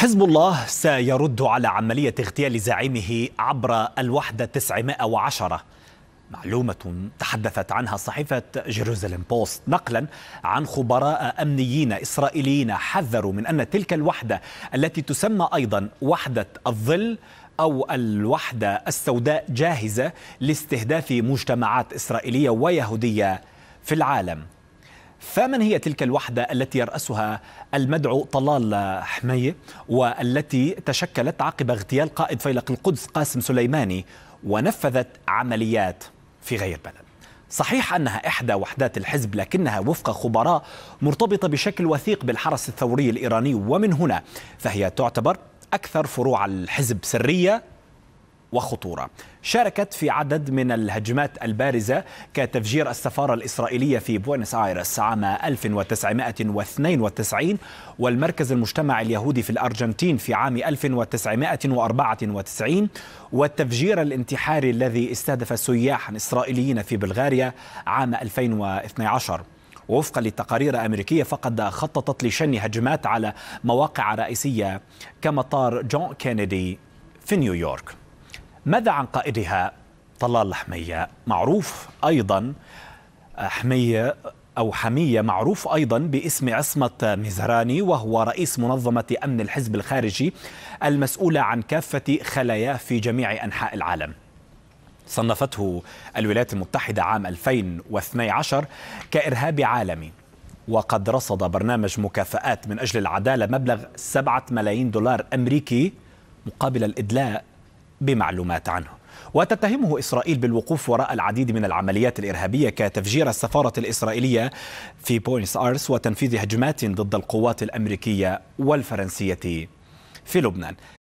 حزب الله سيرد على عملية اغتيال زعيمه عبر الوحدة 910 معلومة تحدثت عنها صحيفة جيروزاليم بوست نقلا عن خبراء أمنيين إسرائيليين حذروا من أن تلك الوحدة التي تسمى أيضا وحدة الظل أو الوحدة السوداء جاهزة لاستهداف مجتمعات إسرائيلية ويهودية في العالم فمن هي تلك الوحدة التي يرأسها المدعو طلال حمية والتي تشكلت عقب اغتيال قائد فيلق القدس قاسم سليماني ونفذت عمليات في غير بلد صحيح أنها إحدى وحدات الحزب لكنها وفق خبراء مرتبطة بشكل وثيق بالحرس الثوري الإيراني ومن هنا فهي تعتبر أكثر فروع الحزب سرية وخطورة شاركت في عدد من الهجمات البارزة كتفجير السفارة الإسرائيلية في بوينس آيرس عام 1992 والمركز المجتمع اليهودي في الأرجنتين في عام 1994 والتفجير الانتحاري الذي استهدف سياحا إسرائيليين في بلغاريا عام 2012 ووفقا لتقارير أمريكية فقد خططت لشن هجمات على مواقع رئيسية كمطار جون كينيدي في نيويورك ماذا عن قائدها طلال حمية معروف أيضا حمية أو حمية معروف أيضا باسم عصمة مزهراني وهو رئيس منظمة أمن الحزب الخارجي المسؤولة عن كافة خلاياه في جميع أنحاء العالم صنفته الولايات المتحدة عام 2012 كإرهاب عالمي وقد رصد برنامج مكافآت من أجل العدالة مبلغ 7 ملايين دولار أمريكي مقابل الإدلاء بمعلومات عنه وتتهمه إسرائيل بالوقوف وراء العديد من العمليات الإرهابية كتفجير السفارة الإسرائيلية في بوينس آرس وتنفيذ هجمات ضد القوات الأمريكية والفرنسية في لبنان